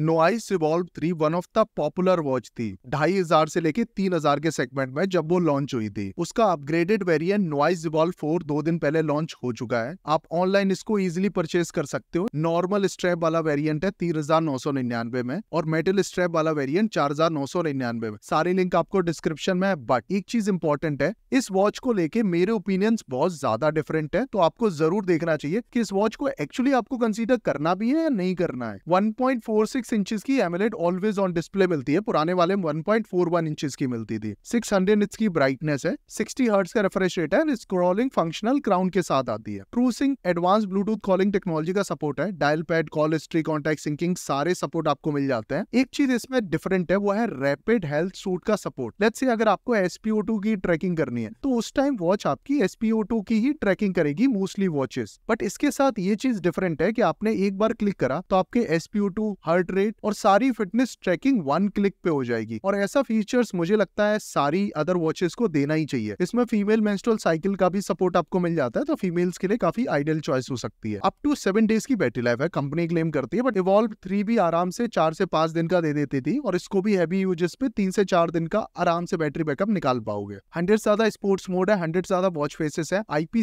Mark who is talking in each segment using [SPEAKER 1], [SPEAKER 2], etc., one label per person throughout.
[SPEAKER 1] नोआइस Revolve three one of the popular watch थी ढाई हजार से लेके तीन हजार के सेगमेंट में जब वो लॉन्च हुई थी उसका upgraded variant Noise Revolve four दो दिन पहले लॉन्च हो चुका है आप ऑनलाइन इसको इजिली परचेज कर सकते हो नॉर्मल स्ट्रैप वाला वेरियंट है तीन हजार नौ सौ निन्यानवे में और मेटल स्ट्रैप वाला वेरियंट चार हजार नौ सौ निन्यानवे में सारे लिंक आपको डिस्क्रिप्शन में है बट एक चीज इंपॉर्टेंट है इस वॉच को लेके मेरे ओपिनियंस बहुत ज्यादा डिफरेंट है तो आपको जरूर देखना चाहिए कि इस वॉच को एक्चुअली आपको कंसिडर करना भी है या नहीं करना है one point four six six inches की एमलेट ऑलवेज ऑन डिस्प्ले मिलती है पुराने वाले one point four one inches की मिलती थी सिक्स हंड्रेड इंच की ब्राइटनेस है सिक्सटी हर्ट्स का रिफ्रेश रेट है स्क्रॉलिंग फंक्शनल क्राउन के साथ आती है क्रूसिंग एडवांस ब्लूटूथ कॉलिंग टेक्नोलॉजी का सपोर्ट है dial pad call history contact syncing सारे सपोर्ट आपको मिल जाते हैं एक चीज इसमें डिफरेंट है वो है रैपिड हेल्थ सूट का सपोर्ट लेट्स से अगर आपको एसपीओ टू की ट्रैकिंग करनी है तो उस टाइम वॉच आपकी एसपीओ टू की ही ट्रैकिंग करेगी मोस्टली वॉचेस बट इसके साथ ये चीज डिफरेंट है कि आपने एक बार क्लिक करा तो आपके एसपीओ टू हार्ट रेट और सारी फिटनेस ट्रैकिंग वन क्लिक पे हो जाएगी और ऐसा फीचर्स मुझे लगता है सारी अदर वॉचेस को देना ही चाहिए इसमें फीमेल मेंस्ट्रुअल साइकिल का भी सपोर्ट आपको मिल जाता है तो फीमेल्स के लिए काफी आइडियल चॉइस हो सकती है अप टू सेवन डेज की बैटरी लाइफ है कंपनी क्लेम करती है बट इवॉल्व थ्री भी आराम से चार से पांच दिन का दे देती थी और इसको भी हैवी यूजेस पे तीन से चार दिन का आराम से बैटरी बैकअप निकाल पाओगे हंड्रेड ज्यादा स्पोर्ट्स मोड है हंड्रेड ज्यादा वॉच फेसेस है आईपी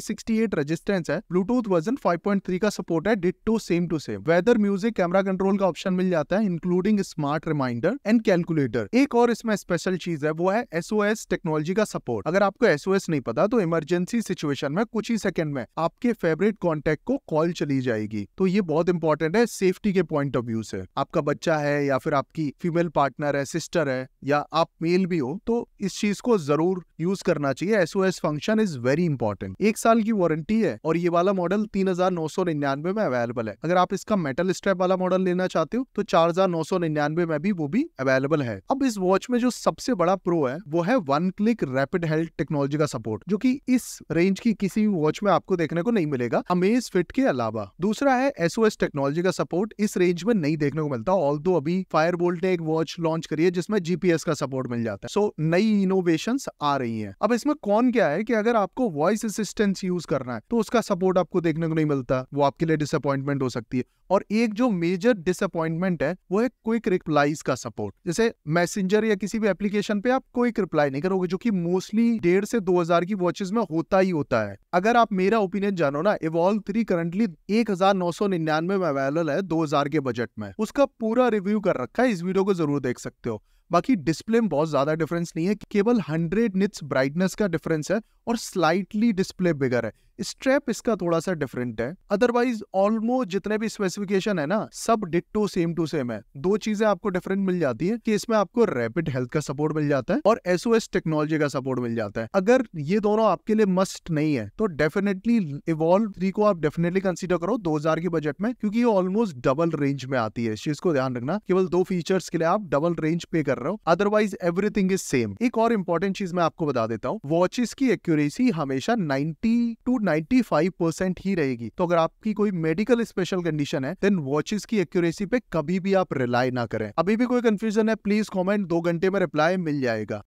[SPEAKER 1] रेजिस्टेंस है ब्लूटूथ वर्जन फाइव का सपोर्ट है to same to same weather music camera control का ऑप्शन मिल जाता जाता है including smart reminder and calculator एक और इसमें स्पेशल चीज है वो है एसओएस टेक्नोलॉजी का सपोर्ट अगर आपको एसओएस नहीं पता तो इमरजेंसी सिचुएशन में कुछ ही सेकंड में आपके फेवरेट कॉन्टेक्ट को कॉल चली जाएगी तो ये बहुत इंपॉर्टेंट है सेफ्टी के पॉइंट ऑफ व्यू से आपका बच्चा है या फिर आपकी फीमेल पार्टनर है सिस्टर है या आप मेल भी हो तो इस चीज को जरूर यूज करना चाहिए SOS function is very important एक साल की वारंटी है और ये वाला मॉडल तीन में अवेलेबल है अगर आप इसका मेटल स्ट्रैप वाला मॉडल लेना चाहते हो तो चार में भी वो भी अवेलेबल है अब इस वॉच में जो सबसे बड़ा प्रो है वो है one click rapid health technology का सपोर्ट जो की इस रेंज की किसी भी वॉच में आपको देखने को नहीं मिलेगा अमेज फिट के अलावा दूसरा है एसओएस टेक्नोलॉजी का सपोर्ट इस रेंज में नहीं देखने को मिलता ऑल दो अभी फायर ने एक वॉच लॉन्च करी है जिसमें जीपीएस का सपोर्ट मिल जाता है सो so, नई इनोवेशन आ रही है अब इसमें कौन क्या है कि अगर आपको वॉइस असिस्टेंस यूज करना है तो उसका सपोर्ट आपको देखने को नहीं मिलता वो आपके लिए डिसअपॉइंटमेंट हो सकती है और एक जो मेजर डिसअपॉइंटमेंट पॉइंट है वो है क्विक रिप्लाईज का सपोर्ट जैसे मैसेंजर या किसी भी एप्लीकेशन पे आप क्विक रिप्लाई नहीं करोगे जो कि मोस्टली डेढ़ से दो हजार की वॉचेज में होता ही होता है अगर आप मेरा ओपिनियन जानो ना इवॉल्व थ्री करंटली एक हजार नौ सौ निन्यानवे में अवेलेबल है दो हजार के बजट में उसका पूरा रिव्यू कर रखा है इस वीडियो को जरूर देख सकते हो बाकी डिस्प्ले में बहुत ज्यादा डिफरेंस नहीं है केवल हंड्रेड निट्स ब्राइटनेस का डिफरेंस है और स्लाइटली डिस्प्ले बिगर है स्ट्रैप इसका थोड़ा सा डिफरेंट है अदरवाइज ऑलमोस्ट जितने भी स्पेसिफिकेशन है ना सब डिट्टो सेम टू सेम है दो चीजें आपको डिफरेंट मिल जाती है कि इसमें आपको रैपिड हेल्थ का सपोर्ट मिल जाता है और एसओ टेक्नोलॉजी का सपोर्ट मिल जाता है अगर ये दोनों आपके लिए मस्ट नहीं है तो डेफिनेटली इवॉल्व थ्री को आप डेफिनेटली कंसिडर करो दो के बजट में क्योंकि ये ऑलमोस्ट डबल रेंज में आती है इस चीज को ध्यान रखना केवल दो फीचर्स के लिए आप डबल रेंज पे कर रहे हो अदरवाइज एवरीथिंग इज सेम एक और इंपॉर्टेंट चीज मैं आपको बता देता हूँ वॉचिस की एक्यूरेसी हमेशा नाइनटी टू 95% ही रहेगी तो अगर आपकी कोई मेडिकल स्पेशल कंडीशन है देन वॉचेस की एक्यूरेसी पे कभी भी आप रिलाई ना करें अभी भी कोई कंफ्यूजन है प्लीज कॉमेंट दो घंटे में रिप्लाई मिल जाएगा